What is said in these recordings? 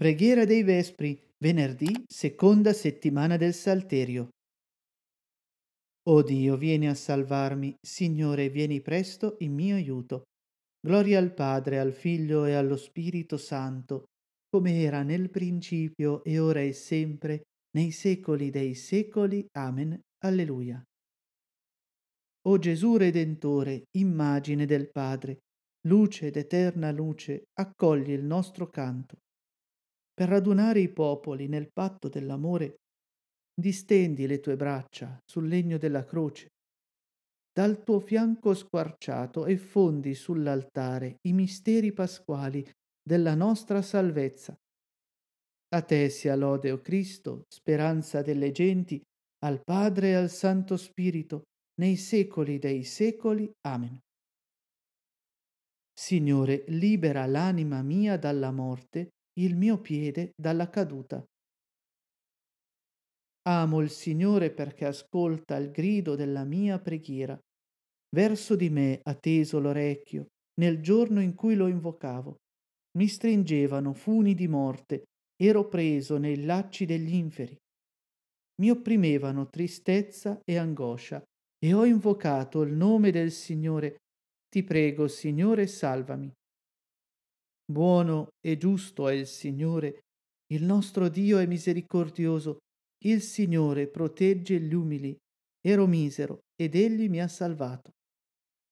Preghiera dei Vespri, venerdì, seconda settimana del Salterio. O Dio, vieni a salvarmi, Signore, vieni presto in mio aiuto. Gloria al Padre, al Figlio e allo Spirito Santo, come era nel principio e ora è sempre, nei secoli dei secoli. Amen. Alleluia. O Gesù Redentore, immagine del Padre, luce ed eterna luce, accogli il nostro canto per radunare i popoli nel patto dell'amore, distendi le tue braccia sul legno della croce, dal tuo fianco squarciato e fondi sull'altare i misteri pasquali della nostra salvezza. A te sia lode, o Cristo, speranza delle genti, al Padre e al Santo Spirito, nei secoli dei secoli. Amen. Signore, libera l'anima mia dalla morte il mio piede dalla caduta. Amo il Signore perché ascolta il grido della mia preghiera. Verso di me ha teso l'orecchio nel giorno in cui lo invocavo. Mi stringevano funi di morte, ero preso nei lacci degli inferi. Mi opprimevano tristezza e angoscia, e ho invocato il nome del Signore. Ti prego, Signore, salvami. Buono e giusto è il Signore, il nostro Dio è misericordioso, il Signore protegge gli umili, ero misero ed egli mi ha salvato.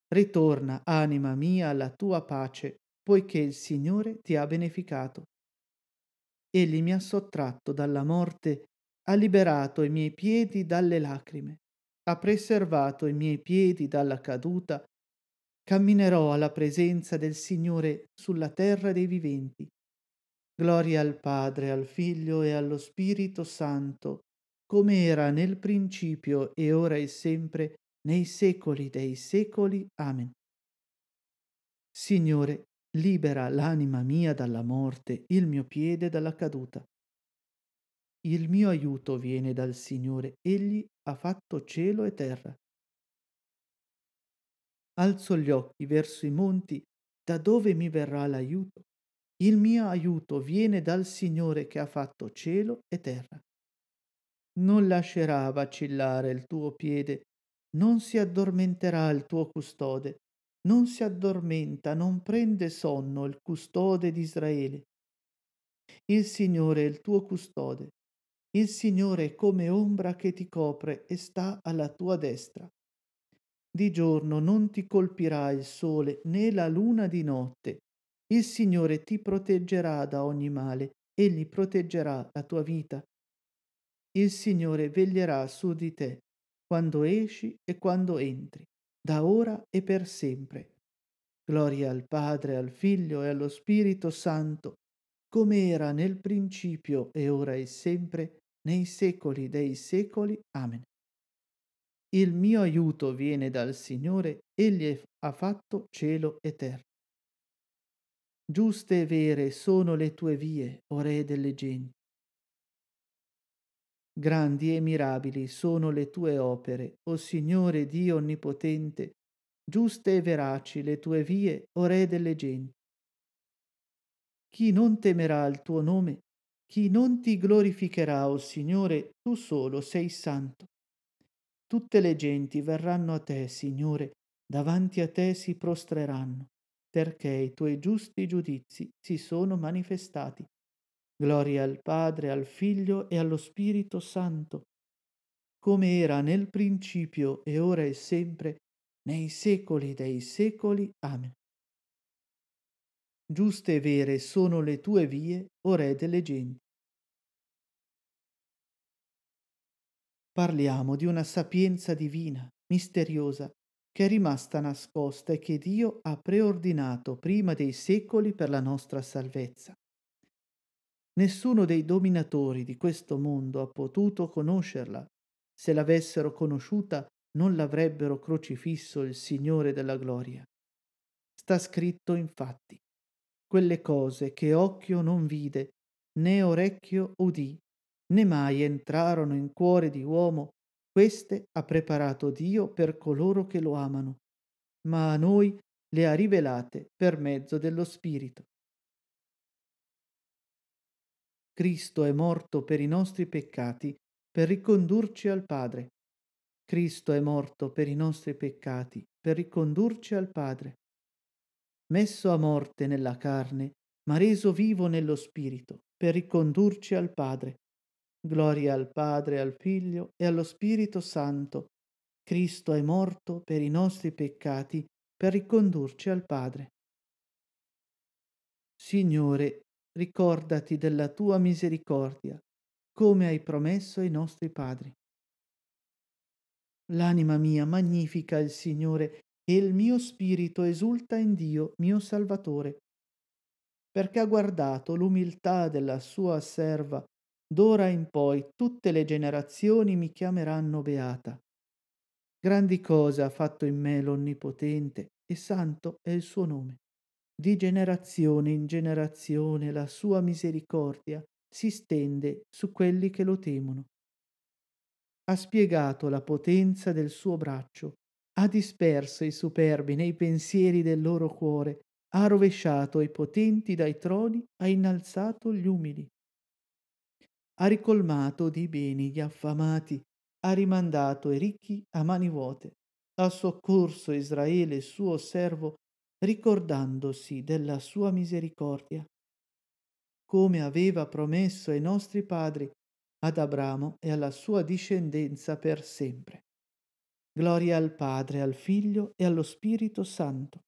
Ritorna, anima mia, alla tua pace, poiché il Signore ti ha beneficato. Egli mi ha sottratto dalla morte, ha liberato i miei piedi dalle lacrime, ha preservato i miei piedi dalla caduta, camminerò alla presenza del Signore sulla terra dei viventi. Gloria al Padre, al Figlio e allo Spirito Santo, come era nel principio e ora e sempre, nei secoli dei secoli. Amen. Signore, libera l'anima mia dalla morte, il mio piede dalla caduta. Il mio aiuto viene dal Signore, egli ha fatto cielo e terra alzo gli occhi verso i monti, da dove mi verrà l'aiuto? Il mio aiuto viene dal Signore che ha fatto cielo e terra. Non lascerà vacillare il tuo piede, non si addormenterà il tuo custode, non si addormenta, non prende sonno il custode di Israele. Il Signore è il tuo custode, il Signore è come ombra che ti copre e sta alla tua destra. Di giorno non ti colpirà il sole né la luna di notte. Il Signore ti proteggerà da ogni male, egli proteggerà la tua vita. Il Signore veglierà su di te, quando esci e quando entri, da ora e per sempre. Gloria al Padre, al Figlio e allo Spirito Santo, come era nel principio e ora e sempre, nei secoli dei secoli. Amen. Il mio aiuto viene dal Signore, egli ha fatto cielo e terra. Giuste e vere sono le tue vie, o Re delle genti. Grandi e mirabili sono le tue opere, o Signore Dio Onnipotente, giuste e veraci le tue vie, o Re delle genti. Chi non temerà il tuo nome? Chi non ti glorificherà, o Signore, tu solo sei santo. Tutte le genti verranno a te, Signore, davanti a te si prostreranno, perché i tuoi giusti giudizi si sono manifestati. Gloria al Padre, al Figlio e allo Spirito Santo, come era nel principio e ora e sempre, nei secoli dei secoli. Amen. Giuste e vere sono le tue vie, o Re delle genti Parliamo di una sapienza divina, misteriosa, che è rimasta nascosta e che Dio ha preordinato prima dei secoli per la nostra salvezza. Nessuno dei dominatori di questo mondo ha potuto conoscerla. Se l'avessero conosciuta non l'avrebbero crocifisso il Signore della gloria. Sta scritto infatti, quelle cose che occhio non vide, né orecchio udì, né mai entrarono in cuore di uomo, queste ha preparato Dio per coloro che lo amano, ma a noi le ha rivelate per mezzo dello Spirito. Cristo è morto per i nostri peccati, per ricondurci al Padre. Cristo è morto per i nostri peccati, per ricondurci al Padre. Messo a morte nella carne, ma reso vivo nello Spirito, per ricondurci al Padre Gloria al Padre, al Figlio e allo Spirito Santo. Cristo è morto per i nostri peccati, per ricondurci al Padre. Signore, ricordati della tua misericordia, come hai promesso ai nostri padri. L'anima mia magnifica il Signore e il mio spirito esulta in Dio, mio Salvatore, perché ha guardato l'umiltà della sua serva D'ora in poi tutte le generazioni mi chiameranno beata. Grandi cose ha fatto in me l'Onnipotente, e santo è il suo nome. Di generazione in generazione la sua misericordia si stende su quelli che lo temono. Ha spiegato la potenza del suo braccio, ha disperso i superbi nei pensieri del loro cuore, ha rovesciato i potenti dai troni, ha innalzato gli umili ha ricolmato di beni gli affamati, ha rimandato i ricchi a mani vuote. Ha soccorso Israele, suo servo, ricordandosi della sua misericordia, come aveva promesso ai nostri padri, ad Abramo e alla sua discendenza per sempre. Gloria al Padre, al Figlio e allo Spirito Santo,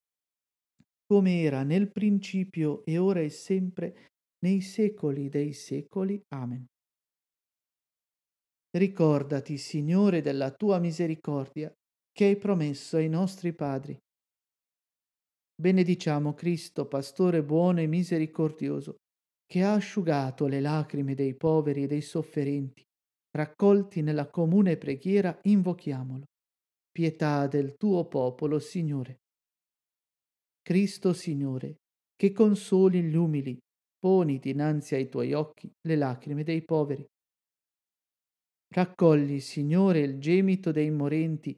come era nel principio e ora e sempre, nei secoli dei secoli. Amen. Ricordati, Signore, della tua misericordia che hai promesso ai nostri padri. Benediciamo Cristo, pastore buono e misericordioso, che ha asciugato le lacrime dei poveri e dei sofferenti. Raccolti nella comune preghiera, invochiamolo. Pietà del tuo popolo, Signore. Cristo, Signore, che consoli gli umili, poni dinanzi ai tuoi occhi le lacrime dei poveri Raccogli, Signore, il gemito dei morenti,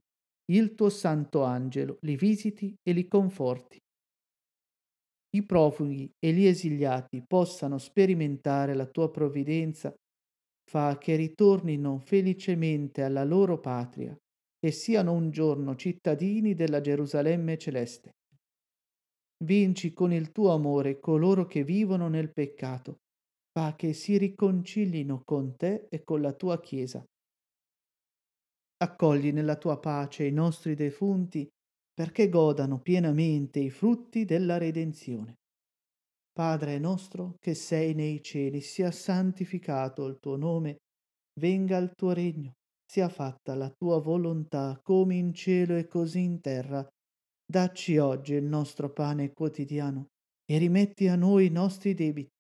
il tuo santo angelo, li visiti e li conforti. I profughi e gli esiliati possano sperimentare la tua provvidenza, fa che ritornino felicemente alla loro patria e siano un giorno cittadini della Gerusalemme celeste. Vinci con il tuo amore coloro che vivono nel peccato fa che si riconcilino con te e con la tua Chiesa. Accogli nella tua pace i nostri defunti perché godano pienamente i frutti della redenzione. Padre nostro che sei nei cieli, sia santificato il tuo nome, venga il tuo regno, sia fatta la tua volontà come in cielo e così in terra. Dacci oggi il nostro pane quotidiano e rimetti a noi i nostri debiti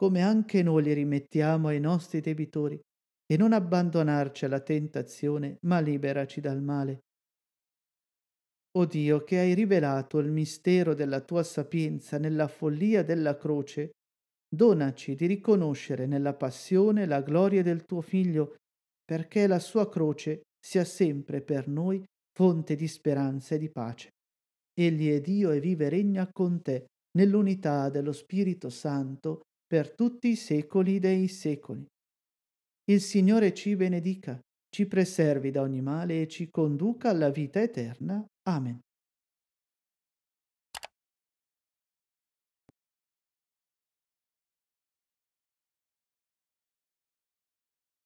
come anche noi li rimettiamo ai nostri debitori, e non abbandonarci alla tentazione, ma liberaci dal male. O Dio, che hai rivelato il mistero della tua sapienza nella follia della croce, donaci di riconoscere nella passione la gloria del tuo Figlio, perché la sua croce sia sempre per noi fonte di speranza e di pace. Egli è Dio e vive e regna con te nell'unità dello Spirito Santo per tutti i secoli dei secoli. Il Signore ci benedica, ci preservi da ogni male e ci conduca alla vita eterna. Amen.